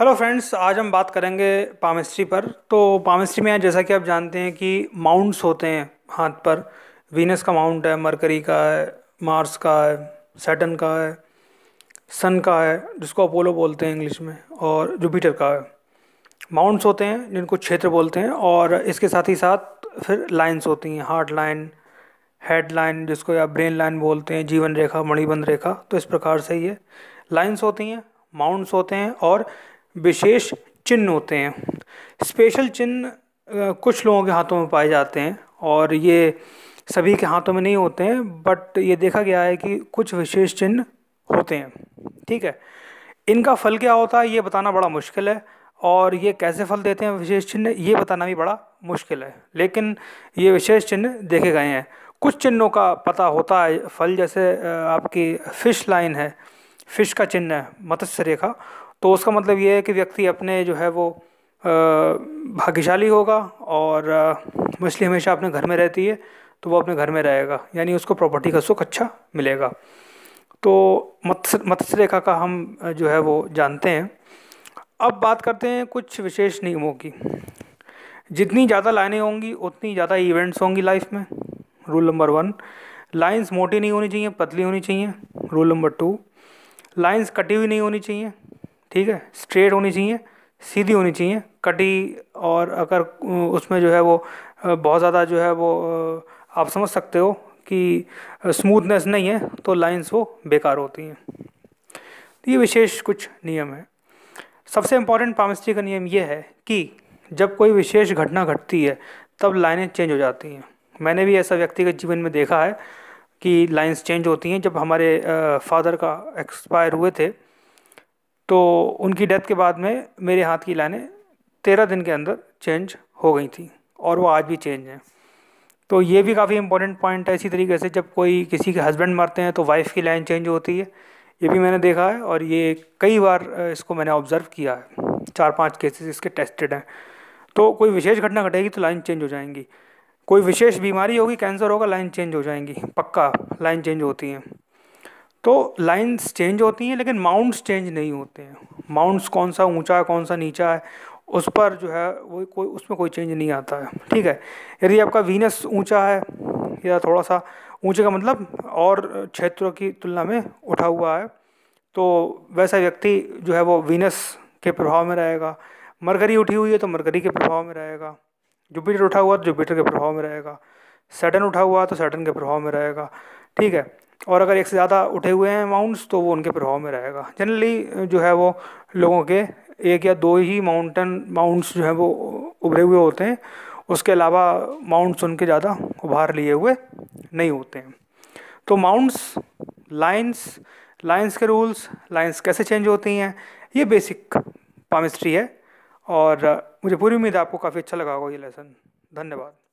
hello friends आज हम बात करेंगे पामिस्ट्री पर तो पामिस्ट्री में जैसा कि आप जानते हैं कि माउंट्स होते हैं हाथ पर वीनस का माउंट है मरकरी का है मार्स का है सैटन का है सन का है जिसको अपोलो बोलते हैं इंग्लिश में और जुपिटर का है माउंट्स होते हैं जिनको क्षेत्र बोलते हैं और इसके साथ ही साथ फिर लाइन्स होती हैं हार्ट लाइन हेड लाइन जिसको या ब्रेन लाइन बोलते हैं जीवन रेखा मणिबंध रेखा तो इस प्रकार से ये लाइन्स होती हैं माउंट्स होते हैं और विशेष चिन्ह होते हैं स्पेशल चिन्ह कुछ लोगों के हाथों में पाए जाते हैं और ये सभी के हाथों में नहीं होते हैं बट ये देखा गया है कि कुछ विशेष चिन्ह होते हैं ठीक है इनका फल क्या होता है ये बताना बड़ा मुश्किल है और ये कैसे फल देते हैं विशेष चिन्ह ये बताना भी बड़ा मुश्किल है लेकिन ये विशेष चिन्ह देखे गए हैं कुछ चिन्हों का पता होता है फल जैसे आपकी फ़िश लाइन है फ़िश का चिन्ह है मत्स्य रेखा तो उसका मतलब ये है कि व्यक्ति अपने जो है वो भाग्यशाली होगा और मछली हमेशा अपने घर में रहती है तो वो अपने घर में रहेगा यानी उसको प्रॉपर्टी का सुख अच्छा मिलेगा तो मत्स्य मत्स्य रेखा का हम जो है वो जानते हैं अब बात करते हैं कुछ विशेष नियमों की जितनी ज़्यादा लाइनें होंगी उतनी ज़्यादा इवेंट्स होंगी लाइफ में रूल नंबर वन लाइंस मोटी नहीं होनी चाहिए पतली होनी चाहिए रूल नंबर टू लाइंस कटी हुई नहीं होनी चाहिए ठीक है स्ट्रेट होनी चाहिए सीधी होनी चाहिए कटी और अगर उसमें जो है वो बहुत ज़्यादा जो है वो आप समझ सकते हो कि स्मूथनेस नहीं है तो लाइंस वो बेकार होती हैं तो ये विशेष कुछ नियम है सबसे इम्पॉर्टेंट पामिस्ट्री का नियम ये है कि जब कोई विशेष घटना घटती है तब लाइनें चेंज हो जाती हैं मैंने भी ऐसा व्यक्तिगत जीवन में देखा है कि लाइंस चेंज होती हैं जब हमारे फादर का एक्सपायर हुए थे तो उनकी डेथ के बाद में मेरे हाथ की लाइनें तेरह दिन के अंदर चेंज हो गई थी और वो आज भी चेंज हैं तो ये भी काफ़ी इंपॉर्टेंट पॉइंट है इसी तरीके से जब कोई किसी के हस्बैंड मरते हैं तो वाइफ़ की लाइन चेंज होती है ये भी मैंने देखा है और ये कई बार इसको मैंने ऑब्ज़र्व किया है चार पांच केसेस इसके टेस्टेड हैं तो कोई विशेष घटना घटेगी तो लाइन चेंज हो जाएंगी कोई विशेष बीमारी होगी कैंसर होगा लाइन चेंज हो जाएंगी पक्का लाइन चेंज होती हैं तो लाइन्स चेंज होती हैं लेकिन माउंट्स चेंज नहीं होते हैं माउंट्स कौन सा ऊंचा है कौन सा नीचा है उस पर जो है वो कोई उसमें कोई चेंज नहीं आता है ठीक है यदि आपका वीनस ऊंचा है या थोड़ा सा ऊंचे का मतलब और क्षेत्रों की तुलना में उठा हुआ है तो वैसा व्यक्ति जो है वो वीनस के प्रभाव में रहेगा मरकरी उठी हुई है तो मरकरी के प्रभाव में रहेगा जुपिटर उठा हुआ तो जुपिटर के प्रभाव में रहेगा सैटन उठा हुआ तो सैटन के प्रभाव में रहेगा ठीक है और अगर एक से ज़्यादा उठे हुए हैं माउंट्स तो वो उनके प्रभाव में रहेगा जनरली जो है वो लोगों के एक या दो ही माउंटेन माउंट्स जो है वो उभरे हुए होते हैं उसके अलावा माउंट्स उनके ज़्यादा उभार लिए हुए नहीं होते हैं तो माउंट्स लाइन्स लाइन्स के रूल्स लाइन्स कैसे चेंज होती हैं ये बेसिक पामिस्ट्री है और मुझे पूरी उम्मीद है आपको काफ़ी अच्छा लगा होगा ये लेसन धन्यवाद